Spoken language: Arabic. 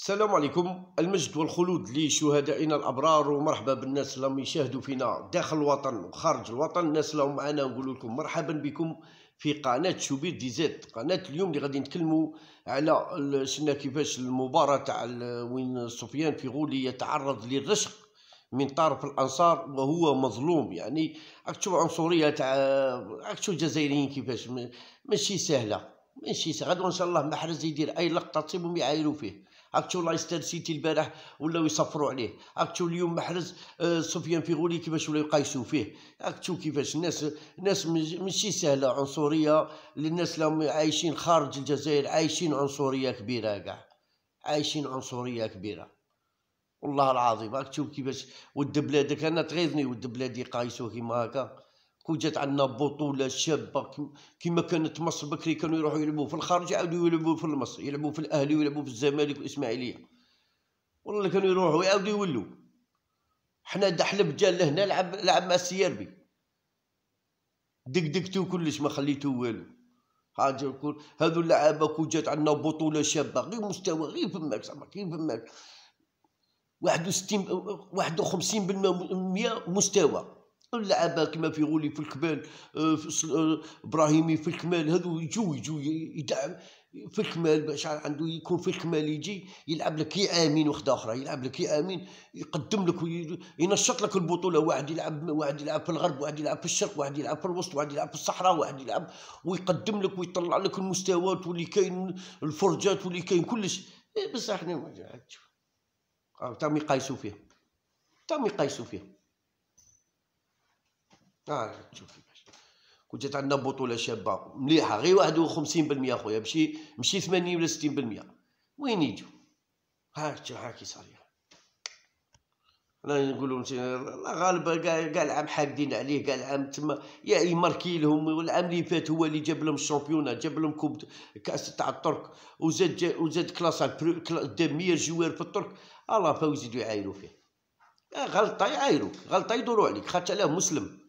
السلام عليكم المجد والخلود لشهدائنا الابرار ومرحبا بالناس اللي يشاهدوا فينا داخل الوطن وخارج الوطن الناس اللي معنا نقول لكم مرحبا بكم في قناه شوبير دي زيد قناه اليوم اللي غادي نتكلموا على شنا كيفاش المباراه تاع وين سفيان في غولي يتعرض للرشق من طرف الانصار وهو مظلوم يعني راك تشوف عنصريه تاع راك تشوف الجزائريين كيفاش ماشي سهله ماشي سهله غدوه ان شاء الله محرز يدير اي لقطه تصيبهم يعايروا فيه هاك تشوف لايستر سيتي البارح ولاو يصفروا عليه هاك تشوف اليوم محرز آه سفيان فيغولي كيفاش ولاو يقايسوا فيه هاك تشوف كيفاش الناس الناس ماشي سهله عنصريه للناس اللي عايشين خارج الجزائر عايشين عنصريه كبيره كاع عايشين عنصريه كبيره والله العظيم هاك تشوف كيفاش ود بلادك انا تغيظني ود بلادي قايسو كيما هكا كون جات عندنا بطوله شابه كما كانت مصر بكري كانوا يروحوا يلعبوا في الخارج يعاودوا يلعبوا في مصر يلعبوا في الاهلي ويلعبوا في الزمالك والاسماعيليه والله كانوا يروحوا يعاودوا يولوا حنا دحلب جا لهنا لعب لعب مع السيربي دقدقتو كلش ما خليتو والو حاجه كل هذو اللعابه كون جات عندنا بطوله شابه غير مستوى غير فماك زعما كيف فماك 61 51% مستوى اللعابه كما غولي في الكمال آه، آه، ابراهيمي في الكمال هذو يجو يجو يدعم في الكمال باش عنده يكون في الكمال يجي يلعب لك يا امين وحده اخرى يلعب لك يا امين يقدم لك ينشط لك البطوله واحد يلعب واحد يلعب في الغرب واحد يلعب في الشرق واحد يلعب في الوسط واحد يلعب في الصحراء واحد يلعب ويقدم لك ويطلع لك المستويات واللي كاين الفرجات واللي كاين كلش إيه، بصح حنا ما عاد آه، تشوف تم يقايسوا فيهم تم يقايسوا فيهم اه تشوفي باش كنت جات عندنا بطوله شابه مليحه غير 51% خويا ماشي ماشي 80 ولا 60% وين يجوا ها شوف ها كي صار يعني. انا نقولوا الله غالب كاع العام حاقدين عليه كاع العام تما يا يماركي إيه لهم والعام اللي فات هو اللي جاب لهم الشامبيونا جاب لهم كوب كاس تاع الترك وزاد وزاد كلاس دي جوير في الترك الله فاو يزيدوا يعايروا فيه غلطه يعايروك غلطه يدوروا عليك خاطر علاه مسلم